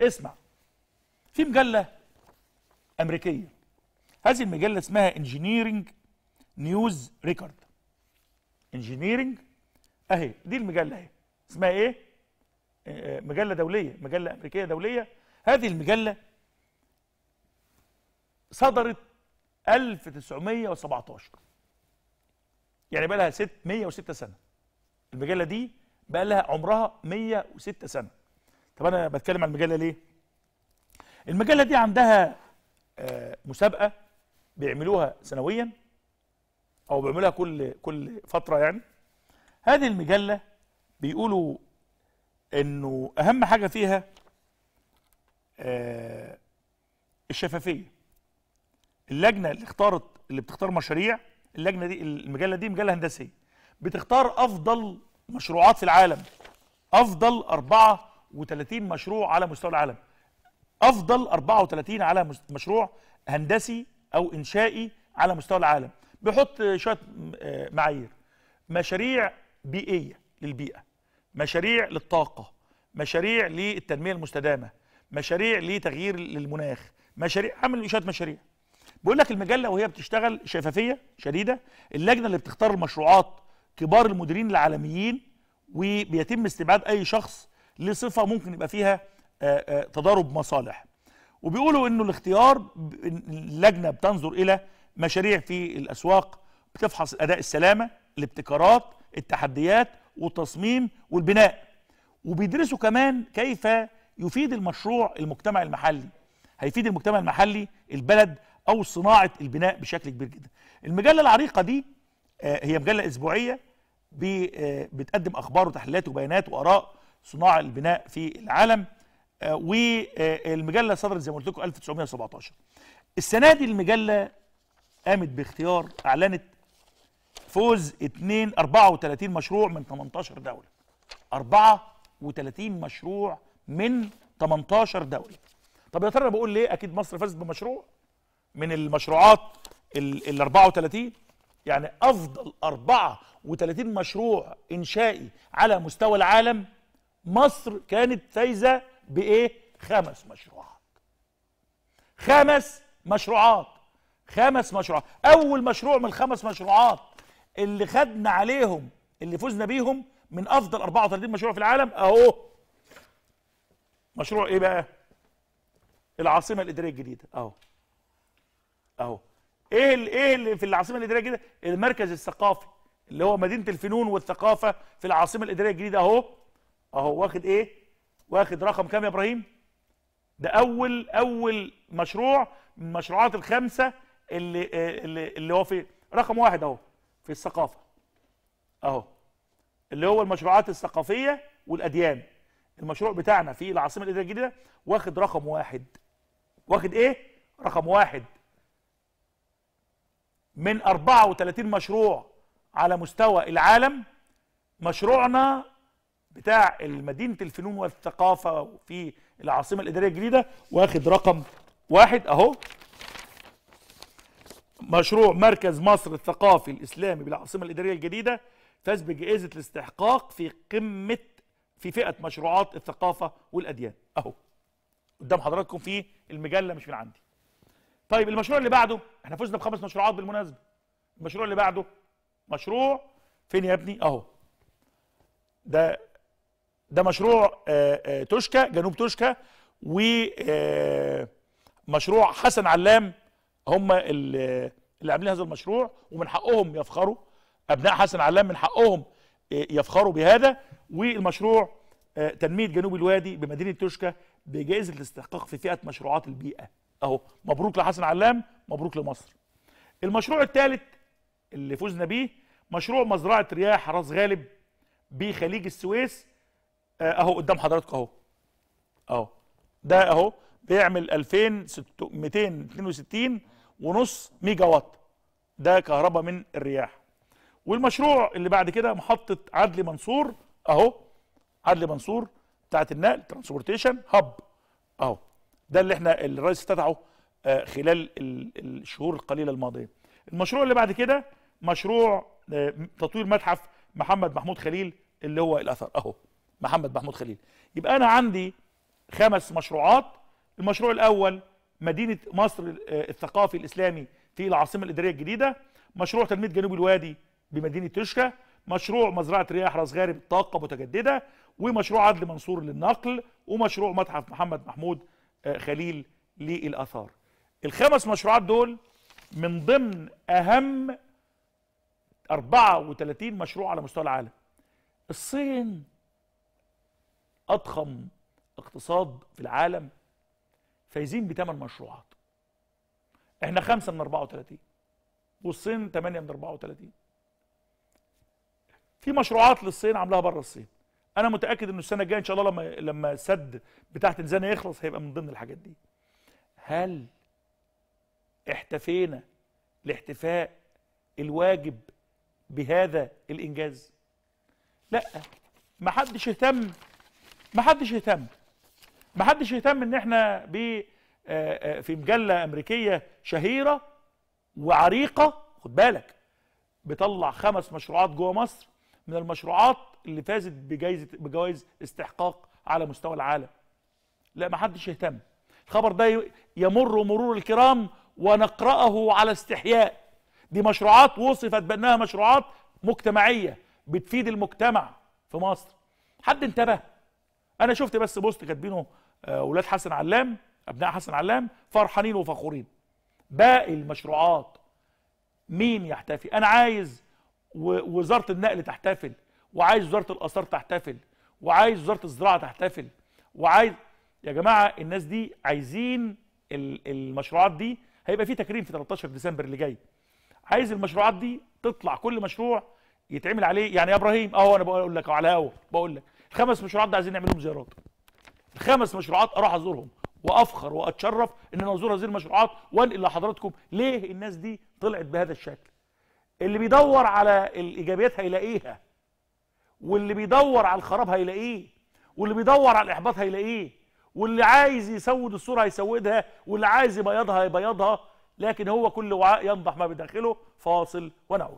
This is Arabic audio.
اسمع في مجلة أمريكية هذه المجلة اسمها انجينيرنج نيوز ريكورد انجينيرنج اهي دي المجلة اهي اسمها ايه آه، آه، مجلة دولية مجلة أمريكية دولية هذه المجلة صدرت 1917 يعني بقى لها 606 سنة المجلة دي بقى لها عمرها 106 سنة طب انا بتكلم عن المجله ليه المجله دي عندها آه، مسابقه بيعملوها سنويا او بيعملوها كل كل فتره يعني هذه المجله بيقولوا انه اهم حاجه فيها آه، الشفافيه اللجنه اللي اختارت اللي بتختار مشاريع اللجنه دي المجله دي مجله هندسيه بتختار افضل مشروعات في العالم افضل اربعه 34 مشروع على مستوى العالم افضل 34 على مشروع هندسي او انشائي على مستوى العالم بيحط شويه آه، معايير مشاريع بيئيه للبيئه مشاريع للطاقه مشاريع للتنميه المستدامه مشاريع لتغيير المناخ مشاريع عمل شويه مشاريع بيقول لك المجله وهي بتشتغل شفافيه شديده اللجنه اللي بتختار المشروعات كبار المديرين العالميين وبيتم استبعاد اي شخص لصفه ممكن يبقى فيها آه، آه، تضارب مصالح وبيقولوا انه الاختيار اللجنه بتنظر الى مشاريع في الاسواق بتفحص اداء السلامه الابتكارات التحديات والتصميم والبناء وبيدرسوا كمان كيف يفيد المشروع المجتمع المحلي هيفيد المجتمع المحلي البلد او صناعه البناء بشكل كبير جدا المجله العريقه دي آه، هي مجله اسبوعيه بتقدم اخبار وتحليلات وبيانات واراء صناع البناء في العالم آه، والمجله صدرت زي ما قلت لكم 1917 السنه دي المجله قامت باختيار اعلنت فوز 2 34 مشروع من 18 دوله 34 مشروع من 18 دوله طب يا ترى بقول ليه اكيد مصر فازت بمشروع من المشروعات ال 34 يعني افضل 34 مشروع انشائي على مستوى العالم مصر كانت فايزة بإيه؟ خمس مشروعات خمس مشروعات خمس مشروعات أول مشروع من الخمس مشروعات اللي خدنا عليهم اللي فزنا بيهم من أفضل 34 مشروع في العالم أهو مشروع إيه بقى؟ العاصمة الإدارية الجديدة أهو أهو إيه اللي إيه اللي في العاصمة الإدارية الجديدة؟ المركز الثقافي اللي هو مدينة الفنون والثقافة في العاصمة الإدارية الجديدة أهو اهو واخد ايه واخد رقم كام يا ابراهيم ده اول اول مشروع من المشروعات الخمسه اللي اللي, اللي هو في رقم واحد اهو في الثقافه اهو اللي هو المشروعات الثقافيه والاديان المشروع بتاعنا في العاصمه الاداريه الجديده واخد رقم واحد واخد ايه رقم واحد من 34 مشروع على مستوى العالم مشروعنا بتاع مدينه الفنون والثقافه في العاصمه الاداريه الجديده واخد رقم واحد اهو مشروع مركز مصر الثقافي الاسلامي بالعاصمه الاداريه الجديده فاز بجائزه الاستحقاق في قمه في فئه مشروعات الثقافه والاديان اهو قدام حضراتكم في المجله مش من عندي طيب المشروع اللي بعده احنا فزنا بخمس مشروعات بالمناسبه المشروع اللي بعده مشروع فين يا ابني اهو ده ده مشروع آه، آه، توشكا جنوب توشكا ومشروع آه، حسن علام هم اللي عاملين هذا المشروع ومن حقهم يفخروا ابناء حسن علام من حقهم يفخروا بهذا والمشروع تنميه جنوب الوادي بمدينه توشكا بجائزه الاستحقاق في فئه مشروعات البيئه اهو مبروك لحسن علام مبروك لمصر المشروع الثالث اللي فزنا بيه مشروع مزرعه رياح راس غالب بخليج السويس آه، اهو قدام حضراتكم اهو اهو ده اهو بيعمل 2262 ونص ميجا وات ده كهرباء من الرياح والمشروع اللي بعد كده محطه عدلي منصور اهو عدلي منصور بتاعت النقل ترانسبورتيشن هب اهو ده اللي احنا الرئيس استدعه آه، خلال الشهور القليله الماضيه المشروع اللي بعد كده مشروع آه، تطوير متحف محمد محمود خليل اللي هو الاثر اهو محمد محمود خليل يبقى انا عندي خمس مشروعات المشروع الاول مدينه مصر آه، الثقافي الاسلامي في العاصمه الاداريه الجديده مشروع تنميه جنوب الوادي بمدينه تشكى مشروع مزرعه رياح راس غارب طاقه متجدده ومشروع عدل منصور للنقل ومشروع متحف محمد محمود آه، خليل للاثار الخمس مشروعات دول من ضمن اهم 34 مشروع على مستوى العالم الصين أضخم اقتصاد في العالم فايزين بثمان مشروعات احنا خمسة من 34 والصين 8 من 34 في مشروعات للصين عاملاها بره الصين انا متاكد انه السنه الجايه ان شاء الله لما لما السد بتاع تنزانيا يخلص هيبقى من ضمن الحاجات دي هل احتفينا الاحتفاء الواجب بهذا الانجاز لا ما حدش اهتم ما حدش يهتم ما حدش يهتم ان احنا ب آه، آه، في مجله امريكيه شهيره وعريقه خد بالك بتطلع خمس مشروعات جوه مصر من المشروعات اللي فازت بجائزه بجوائز استحقاق على مستوى العالم لا ما حدش يهتم الخبر ده يمر مرور الكرام ونقراه على استحياء دي مشروعات وصفت بانها مشروعات مجتمعيه بتفيد المجتمع في مصر حد انتبه انا شفت بس بوست كاتبينه اولاد آه، حسن علام ابناء حسن علام فرحانين وفخورين باقي المشروعات مين يحتفي انا عايز وزاره النقل تحتفل وعايز وزاره الاثار تحتفل وعايز وزاره الزراعه تحتفل وعايز يا جماعه الناس دي عايزين المشروعات دي هيبقى في تكريم في 13 ديسمبر اللي جاي عايز المشروعات دي تطلع كل مشروع يتعمل عليه يعني يا ابراهيم اهو انا بقول لك على الهوا بقول لك الخمس مشروعات ده عايزين نعمل لهم زيارات الخمس مشروعات اروح ازورهم وافخر واتشرف ان انا ازور هذه المشروعات وانقل لحضراتكم ليه الناس دي طلعت بهذا الشكل اللي بيدور على الايجابيات هيلاقيها واللي بيدور على الخراب هيلاقيه واللي بيدور على الاحباط هيلاقيه واللي عايز يسود الصوره هيسودها واللي عايز يبيضها هيبيضها لكن هو كل وعاء ينضح ما بداخله فاصل ونعود